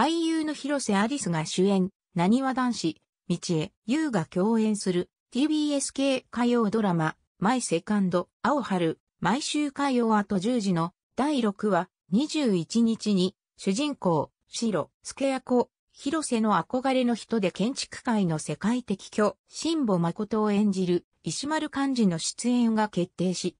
俳優の広瀬アリスが主演、なにわ男子、道江優が共演する TBS 系火曜ドラマ、マイセカンド、青春、毎週火曜と10時の第6話、21日に、主人公、白、助役、広瀬の憧れの人で建築界の世界的巨、辛坊誠を演じる、石丸幹事の出演が決定し、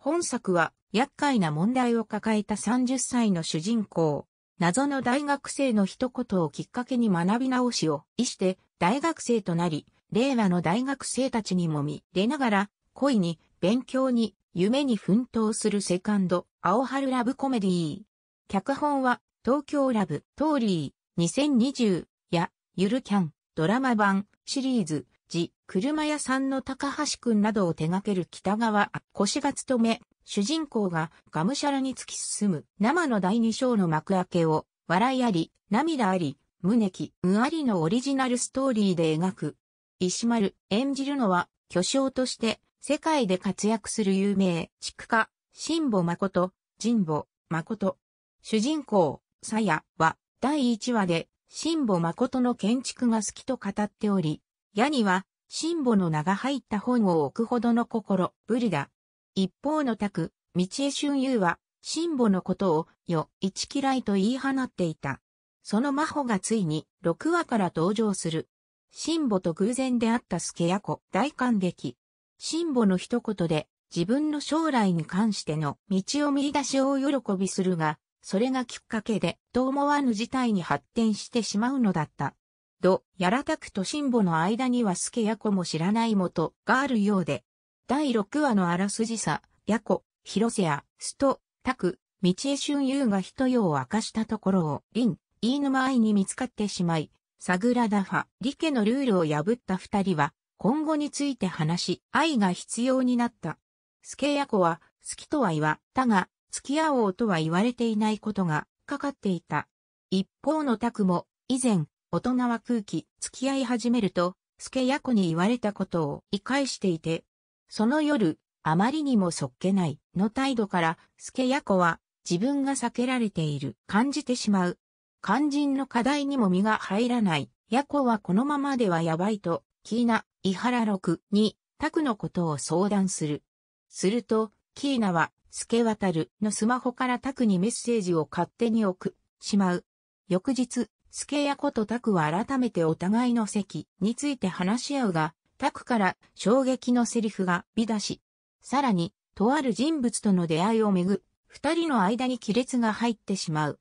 本作は、厄介な問題を抱えた30歳の主人公、謎の大学生の一言をきっかけに学び直しを意して大学生となり、令和の大学生たちにも見れながら、恋に、勉強に、夢に奮闘するセカンド、青春ラブコメディー。脚本は、東京ラブ、トーリー、2020、や、ゆるキャン、ドラマ版、シリーズ、ジ、車屋さんの高橋くんなどを手掛ける北川、腰が務め、主人公ががむしゃらに突き進む生の第二章の幕開けを笑いあり、涙あり、胸き、うありのオリジナルストーリーで描く。石丸演じるのは巨匠として世界で活躍する有名、畜家、辛坊誠、神保誠。主人公、さやは第一話で辛坊誠の建築が好きと語っており、矢には辛坊の名が入った本を置くほどの心、ぶりだ。一方の宅、道江春優は、辛母のことを、よ、一嫌いと言い放っていた。その真帆がついに、六話から登場する。辛母と偶然出会った助や子、大感激。辛母の一言で、自分の将来に関しての道を見出しを喜びするが、それがきっかけで、と思わぬ事態に発展してしまうのだった。ど、やらたくと辛母の間には助や子も知らないもとがあるようで、第6話のあらすじさ、ヤコ、広瀬や、スト、タク、道江春優が人世を明かしたところを、リン、飯沼愛に見つかってしまい、サグラダファ、リケのルールを破った二人は、今後について話し、愛が必要になった。スケヤコは、好きとは言わ、たが、付き合おうとは言われていないことが、かかっていた。一方のタクも、以前、大人は空気、付き合い始めると、スケヤコに言われたことを、理解していて、その夜、あまりにもそっけないの態度から、助や子は自分が避けられている、感じてしまう。肝心の課題にも身が入らない。や子はこのままではやばいと、キーナ、イラ・ロクに、タクのことを相談する。すると、キーナは、助渡るのスマホからタクにメッセージを勝手に送しまう。翌日、スケヤコとタクは改めてお互いの席について話し合うが、タクから衝撃のセリフが美び出し、さらに、とある人物との出会いをめぐ、二人の間に亀裂が入ってしまう。